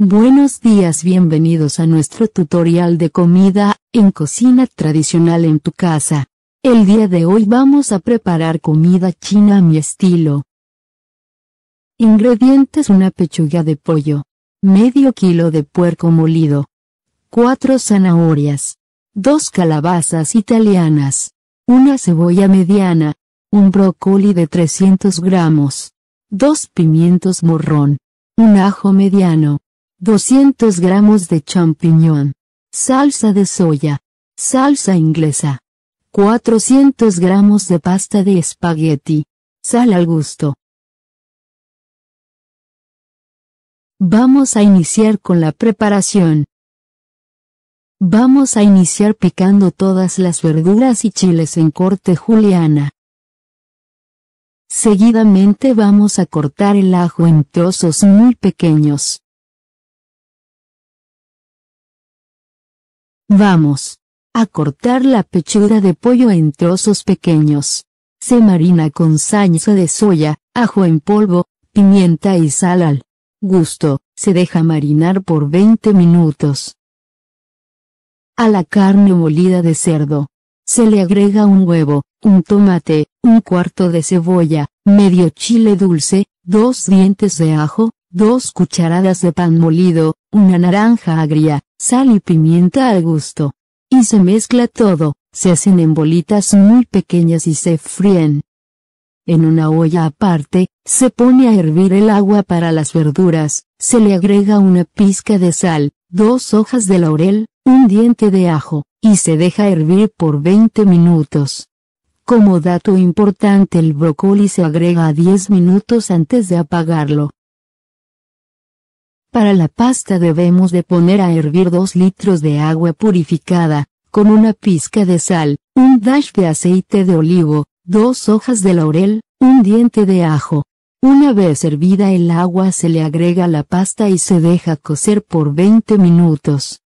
Buenos días bienvenidos a nuestro tutorial de comida, en cocina tradicional en tu casa. El día de hoy vamos a preparar comida china a mi estilo. Ingredientes una pechuga de pollo, medio kilo de puerco molido, cuatro zanahorias, dos calabazas italianas, una cebolla mediana, un brócoli de 300 gramos, dos pimientos morrón, un ajo mediano, 200 gramos de champiñón. Salsa de soya. Salsa inglesa. 400 gramos de pasta de espagueti. Sal al gusto. Vamos a iniciar con la preparación. Vamos a iniciar picando todas las verduras y chiles en corte juliana. Seguidamente vamos a cortar el ajo en trozos muy pequeños. Vamos. A cortar la pechuga de pollo en trozos pequeños. Se marina con salsa de soya, ajo en polvo, pimienta y sal al gusto, se deja marinar por 20 minutos. A la carne molida de cerdo. Se le agrega un huevo, un tomate, un cuarto de cebolla, medio chile dulce, dos dientes de ajo, dos cucharadas de pan molido, una naranja agria, sal y pimienta al gusto. Y se mezcla todo, se hacen en bolitas muy pequeñas y se fríen. En una olla aparte, se pone a hervir el agua para las verduras, se le agrega una pizca de sal, dos hojas de laurel, un diente de ajo, y se deja hervir por 20 minutos. Como dato importante el brócoli se agrega a 10 minutos antes de apagarlo. Para la pasta debemos de poner a hervir 2 litros de agua purificada, con una pizca de sal, un dash de aceite de olivo, dos hojas de laurel, un diente de ajo. Una vez hervida el agua se le agrega la pasta y se deja cocer por 20 minutos.